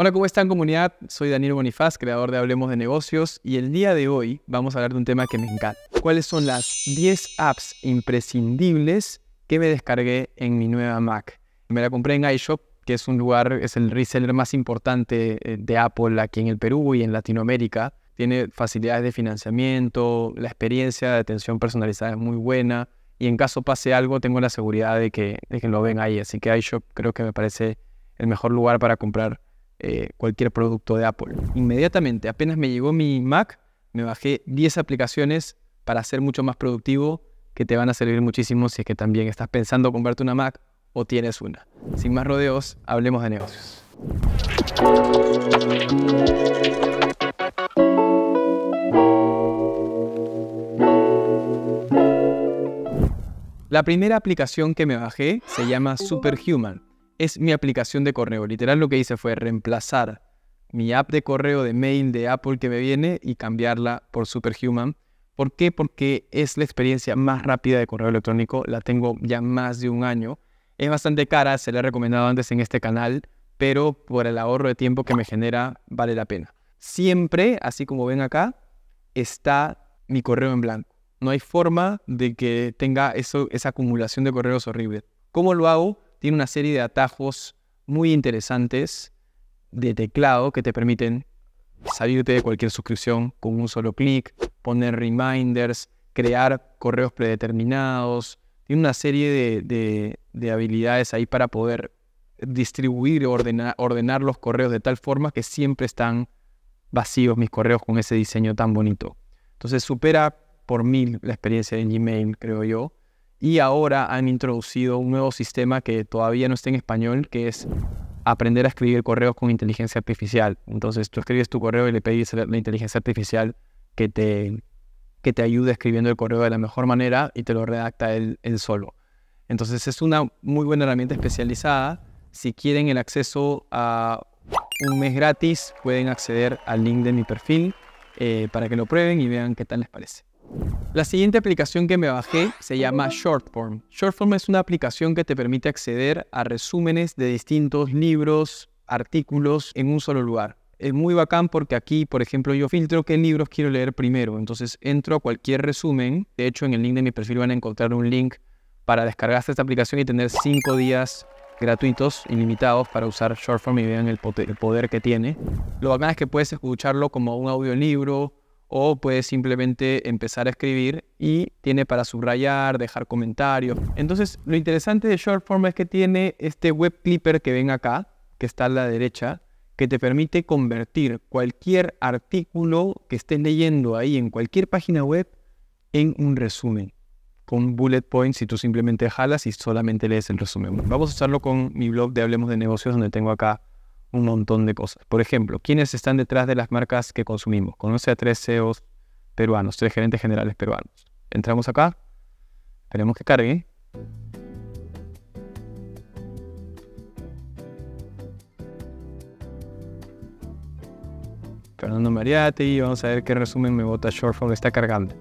Hola, ¿cómo están comunidad? Soy Daniel Bonifaz, creador de Hablemos de Negocios, y el día de hoy vamos a hablar de un tema que me encanta. ¿Cuáles son las 10 apps imprescindibles que me descargué en mi nueva Mac? Me la compré en iShop, que es un lugar, es el reseller más importante eh, de Apple aquí en el Perú y en Latinoamérica. Tiene facilidades de financiamiento, la experiencia de atención personalizada es muy buena, y en caso pase algo, tengo la seguridad de que, de que lo ven ahí. Así que iShop creo que me parece el mejor lugar para comprar eh, cualquier producto de Apple. Inmediatamente, apenas me llegó mi Mac, me bajé 10 aplicaciones para ser mucho más productivo que te van a servir muchísimo si es que también estás pensando comprarte una Mac o tienes una. Sin más rodeos, hablemos de negocios. La primera aplicación que me bajé se llama Superhuman es mi aplicación de correo. Literal lo que hice fue reemplazar mi app de correo de mail de Apple que me viene y cambiarla por Superhuman. ¿Por qué? Porque es la experiencia más rápida de correo electrónico, la tengo ya más de un año. Es bastante cara, se la he recomendado antes en este canal, pero por el ahorro de tiempo que me genera vale la pena. Siempre, así como ven acá, está mi correo en blanco. No hay forma de que tenga eso, esa acumulación de correos horrible. ¿Cómo lo hago? tiene una serie de atajos muy interesantes de teclado que te permiten salirte de cualquier suscripción con un solo clic, poner reminders, crear correos predeterminados. Tiene una serie de, habilidades ahí para poder distribuir y ordenar, ordenar los correos de tal forma que siempre están vacíos mis correos con ese diseño tan bonito. Entonces supera por mil la experiencia de Gmail, creo yo. Y ahora han introducido un nuevo sistema que todavía no está en español, que es aprender a escribir correos con inteligencia artificial. Entonces tú escribes tu correo y le pedís a la inteligencia artificial que te, que te ayude escribiendo el correo de la mejor manera y te lo redacta él, solo. Entonces es una muy buena herramienta especializada. Si quieren el acceso a un mes gratis, pueden acceder al link de mi perfil eh, para que lo prueben y vean qué tal les parece. La siguiente aplicación que me bajé se llama Shortform. Shortform es una aplicación que te permite acceder a resúmenes de distintos libros, artículos en un solo lugar. Es muy bacán porque aquí, por ejemplo, yo filtro qué libros quiero leer primero. Entonces entro a cualquier resumen. De hecho, en el link de mi perfil van a encontrar un link para descargar esta aplicación y tener cinco días gratuitos, ilimitados para usar Shortform y vean el poder, que tiene. Lo bacán es que puedes escucharlo como un audiolibro, o puedes simplemente empezar a escribir y tiene para subrayar, dejar comentarios. Entonces, lo interesante de Shortform es que tiene este web clipper que ven acá, que está a la derecha, que te permite convertir cualquier artículo que estés leyendo ahí en cualquier página web en un resumen con bullet points si tú simplemente jalas y solamente lees el resumen. Vamos a usarlo con mi blog de Hablemos de Negocios, donde tengo acá un montón de cosas. Por ejemplo, ¿quiénes están detrás de las marcas que consumimos? Conoce a tres CEOs peruanos, tres gerentes generales peruanos. Entramos acá, esperemos que cargue. Fernando Mariatti, vamos a ver qué resumen me bota Shortfall, está cargando.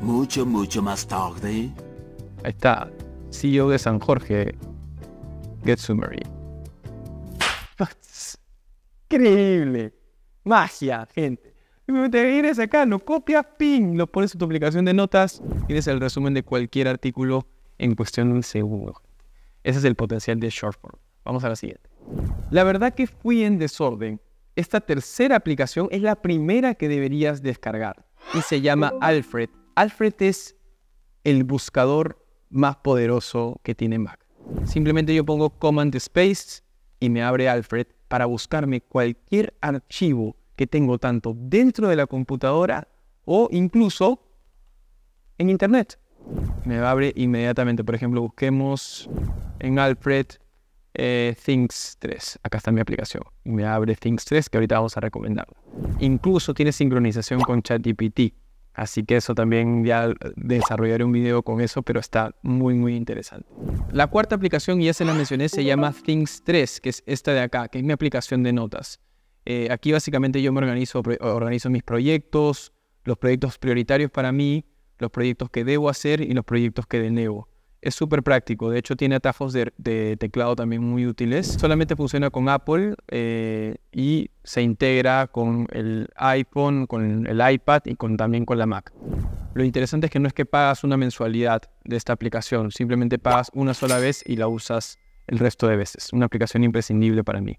Mucho, mucho más tarde. Ahí está, CEO de San Jorge, Get Summary. Increíble. Magia, gente. Te vienes acá, lo copias, ping, lo pones en tu aplicación de notas, tienes el resumen de cualquier artículo en cuestión de un Ese es el potencial de Shortform. Vamos a la siguiente. La verdad que fui en desorden. Esta tercera aplicación es la primera que deberías descargar y se llama Alfred. Alfred es el buscador más poderoso que tiene Mac. Simplemente yo pongo Command Space y me abre Alfred para buscarme cualquier archivo que tengo tanto dentro de la computadora o incluso en Internet. Me abre inmediatamente. Por ejemplo, busquemos en Alfred eh, Things 3. Acá está mi aplicación. me abre Things 3 que ahorita vamos a recomendar. Incluso tiene sincronización con ChatGPT. Así que eso también ya desarrollaré un video con eso, pero está muy, muy interesante. La cuarta aplicación, y ya se la mencioné, se llama Things 3, que es esta de acá, que es mi aplicación de notas. Eh, aquí básicamente yo me organizo, organizo mis proyectos, los proyectos prioritarios para mí, los proyectos que debo hacer y los proyectos que debo. Es súper práctico, de hecho tiene atajos de, teclado también muy útiles. Solamente funciona con Apple eh, y se integra con el iPhone, con el iPad y con, también con la Mac. Lo interesante es que no es que pagas una mensualidad de esta aplicación, simplemente pagas una sola vez y la usas el resto de veces. Una aplicación imprescindible para mí.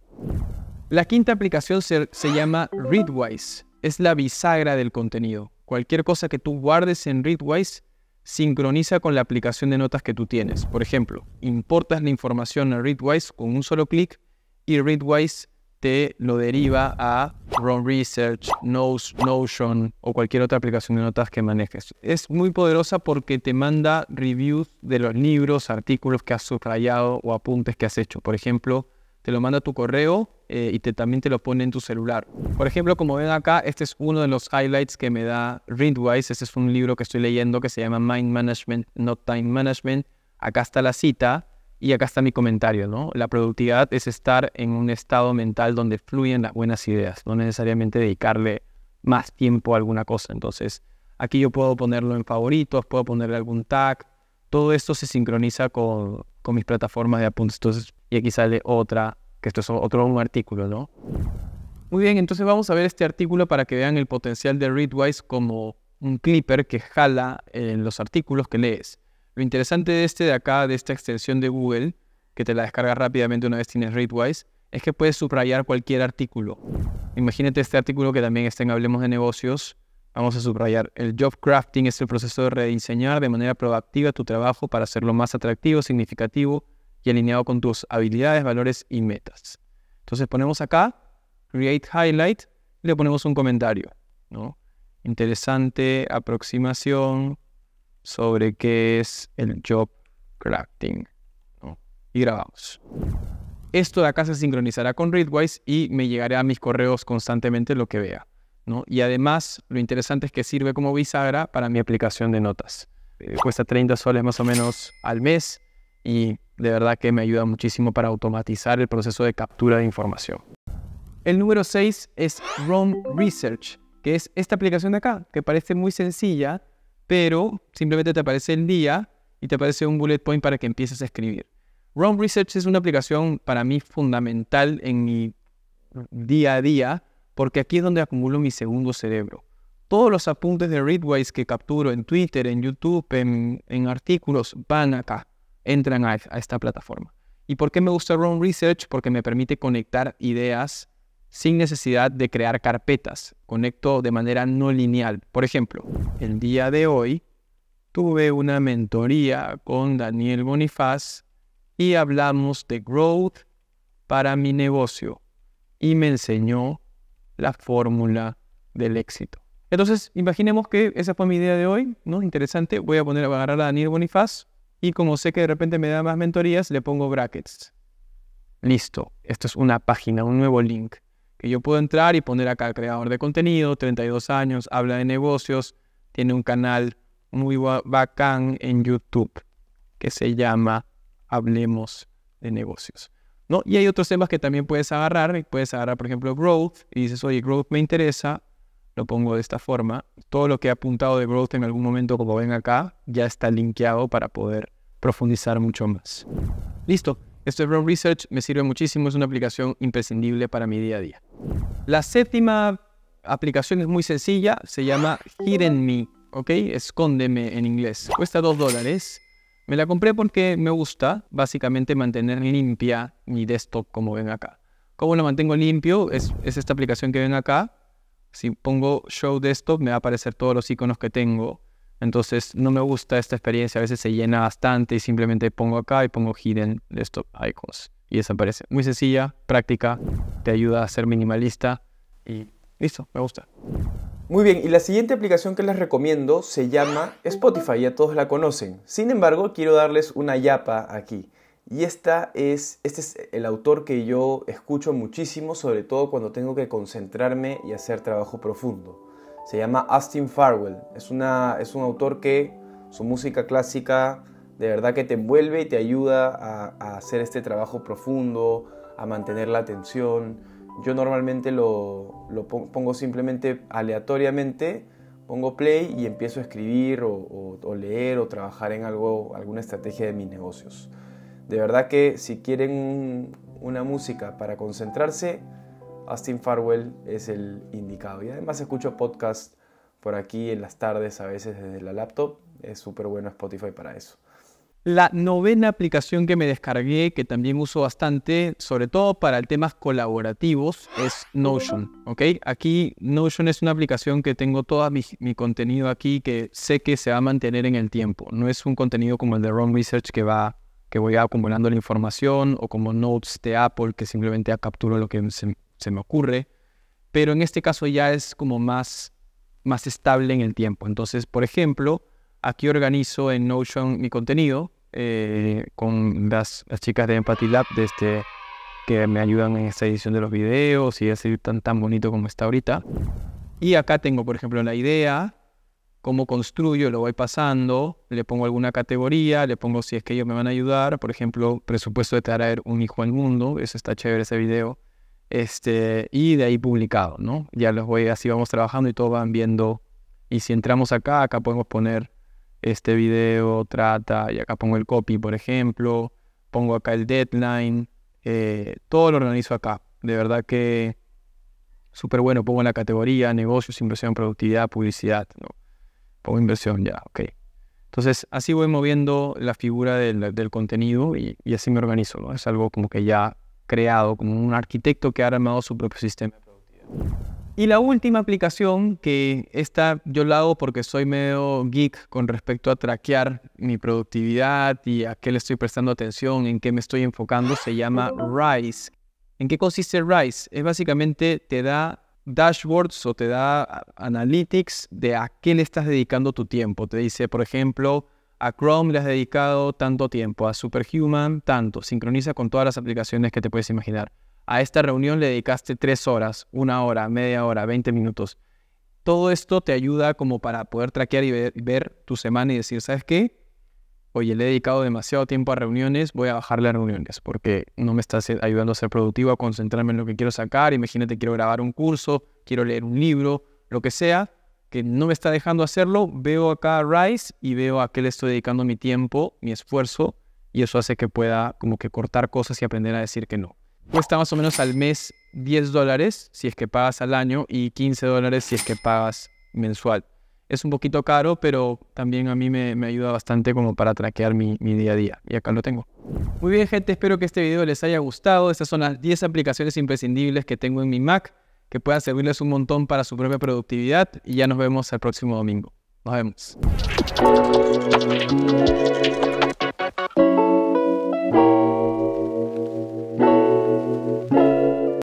La quinta aplicación se llama Readwise. Es la bisagra del contenido. Cualquier cosa que tú guardes en Readwise sincroniza con la aplicación de notas que tú tienes. Por ejemplo, importas la información a Readwise con un solo clic y Readwise te lo deriva a Run Research, Notion o cualquier otra aplicación de notas que manejes. Es muy poderosa porque te manda reviews de los libros, artículos que has subrayado o apuntes que has hecho. Por ejemplo, te lo manda tu correo eh, y te, también te lo pone en tu celular. Por ejemplo, como ven acá, este es uno de los highlights que me da Readwise. Este es un libro que estoy leyendo que se llama Mind Management, Not Time Management. Acá está la cita y acá está mi comentario, ¿no? La productividad es estar en un estado mental donde fluyen las buenas ideas, no necesariamente dedicarle más tiempo a alguna cosa. Entonces, aquí yo puedo ponerlo en favoritos, puedo ponerle algún tag. Todo esto se sincroniza con, con mis plataformas de apuntes. Entonces, y aquí sale otra, que esto es otro artículo, ¿no? Muy bien, entonces vamos a ver este artículo para que vean el potencial de Readwise como un clipper que jala en eh, los artículos que lees. Lo interesante de este de acá, de esta extensión de Google, que te la descargas rápidamente una vez tienes Readwise, es que puedes subrayar cualquier artículo. Imagínate este artículo que también está en Hablemos de Negocios, Vamos a subrayar, el job crafting es el proceso de rediseñar de manera proactiva tu trabajo para hacerlo más atractivo, significativo y alineado con tus habilidades, valores y metas. Entonces ponemos acá, create highlight, le ponemos un comentario, ¿no? Interesante aproximación sobre qué es el job crafting. ¿no? Y grabamos. Esto de acá se sincronizará con Readwise y me llegará a mis correos constantemente lo que vea. Y además, lo interesante es que sirve como bisagra para mi aplicación de notas. Eh, cuesta 30 soles más o menos al mes y de verdad que me ayuda muchísimo para automatizar el proceso de captura de información. El número 6 es Rome Research, que es esta aplicación de acá, que parece muy sencilla, pero simplemente te aparece el día y te aparece un bullet point para que empieces a escribir. Rome Research es una aplicación para mí fundamental en mi día a día porque aquí es donde acumulo mi segundo cerebro. Todos los apuntes de Readways que capturo en Twitter, en YouTube, en, artículos, van acá, entran a, esta plataforma. ¿Y por qué me gusta Run Research? Porque me permite conectar ideas sin necesidad de crear carpetas. Conecto de manera no lineal. Por ejemplo, el día de hoy tuve una mentoría con Daniel Bonifaz y hablamos de growth para mi negocio y me enseñó la fórmula del éxito. Entonces, imaginemos que esa fue mi idea de hoy, ¿no? Interesante, voy a poner a agarrar a Daniel Bonifaz y como sé que de repente me da más mentorías, le pongo brackets. Listo, esto es una página, un nuevo link que yo puedo entrar y poner acá creador de contenido, 32 años, habla de negocios, tiene un canal muy bacán en YouTube que se llama Hablemos de negocios. ¿no? Y hay otros temas que también puedes agarrar, puedes agarrar, por ejemplo, growth, y dices, oye, growth me interesa, lo pongo de esta forma. Todo lo que he apuntado de growth en algún momento, como ven acá, ya está linkeado para poder profundizar mucho más. Listo. Esto es Brown Research, me sirve muchísimo, es una aplicación imprescindible para mi día a día. La séptima aplicación es muy sencilla, se llama Hidden Me, ¿ok? Escóndeme en inglés. Cuesta 2 dólares me la compré porque me gusta básicamente mantener limpia mi desktop como ven acá. ¿Cómo lo mantengo limpio? Es, es esta aplicación que ven acá. Si pongo Show Desktop me va a aparecer todos los iconos que tengo. Entonces no me gusta esta experiencia, a veces se llena bastante y simplemente pongo acá y pongo Hidden Desktop Icons y desaparece. Muy sencilla, práctica, te ayuda a ser minimalista y listo, me gusta. Muy bien, y la siguiente aplicación que les recomiendo se llama Spotify, ya todos la conocen. Sin embargo, quiero darles una yapa aquí. Y esta es, este es el autor que yo escucho muchísimo, sobre todo cuando tengo que concentrarme y hacer trabajo profundo. Se llama Austin Farwell. Es, una, es un autor que su música clásica de verdad que te envuelve y te ayuda a hacer este trabajo profundo, a mantener la atención yo normalmente lo, pongo simplemente aleatoriamente, pongo play y empiezo a escribir o, leer o trabajar en algo, alguna estrategia de mis negocios. De verdad que si quieren una música para concentrarse, Austin Farwell es el indicado. Y además escucho podcast por aquí en las tardes, a veces desde la laptop. Es súper bueno Spotify para eso. La novena aplicación que me descargué, que también uso bastante, sobre todo para temas colaborativos, es Notion. ¿ok? Aquí Notion es una aplicación que tengo todo mi, contenido aquí que sé que se va a mantener en el tiempo. No es un contenido como el de Wrong Research que va que voy acumulando la información o como Notes de Apple que simplemente capturo lo que se, me ocurre. Pero en este caso ya es como más, más estable en el tiempo. Entonces, por ejemplo, aquí organizo en Notion mi contenido eh, con las, chicas de Empathy Lab de este, que me ayudan en esta edición de los videos y así tan, tan bonito como está ahorita. Y acá tengo, por ejemplo, la idea, cómo construyo, lo voy pasando, le pongo alguna categoría, le pongo si es que ellos me van a ayudar, por ejemplo, presupuesto de traer un hijo al mundo, eso está chévere ese video, este, y de ahí publicado, ¿no? Ya los voy, así vamos trabajando y todos van viendo, y si entramos acá, acá podemos poner este video trata, y acá pongo el copy, por ejemplo, pongo acá el deadline, eh, todo lo organizo acá. De verdad que súper bueno, pongo la categoría, negocios, inversión, productividad, publicidad, ¿no? pongo inversión ya, ok. Entonces, así voy moviendo la figura del, contenido y, y, así me organizo, Es algo como que ya creado, como un arquitecto que ha armado su propio sistema de y la última aplicación que esta yo la hago porque soy medio geek con respecto a traquear mi productividad y a qué le estoy prestando atención, en qué me estoy enfocando, se llama Rise. ¿En qué consiste Rise? Es básicamente te da dashboards o te da analytics de a qué le estás dedicando tu tiempo. Te dice, por ejemplo, a Chrome le has dedicado tanto tiempo, a Superhuman tanto, sincroniza con todas las aplicaciones que te puedes imaginar. A esta reunión le dedicaste tres horas, una hora, media hora, 20 minutos. Todo esto te ayuda como para poder traquear y ver, tu semana y decir, ¿sabes qué? Oye, le he dedicado demasiado tiempo a reuniones, voy a bajarle a reuniones porque no me estás ayudando a ser productivo, a concentrarme en lo que quiero sacar. Imagínate, quiero grabar un curso, quiero leer un libro, lo que sea, que no me está dejando hacerlo. Veo acá a Rice y veo a qué le estoy dedicando mi tiempo, mi esfuerzo, y eso hace que pueda como que cortar cosas y aprender a decir que no. Cuesta más o menos al mes 10 dólares si es que pagas al año y 15 dólares si es que pagas mensual. Es un poquito caro, pero también a mí me, ayuda bastante como para traquear mi, mi, día a día. Y acá lo tengo. Muy bien gente, espero que este video les haya gustado. Estas son las 10 aplicaciones imprescindibles que tengo en mi Mac que puedan servirles un montón para su propia productividad. Y ya nos vemos el próximo domingo. Nos vemos.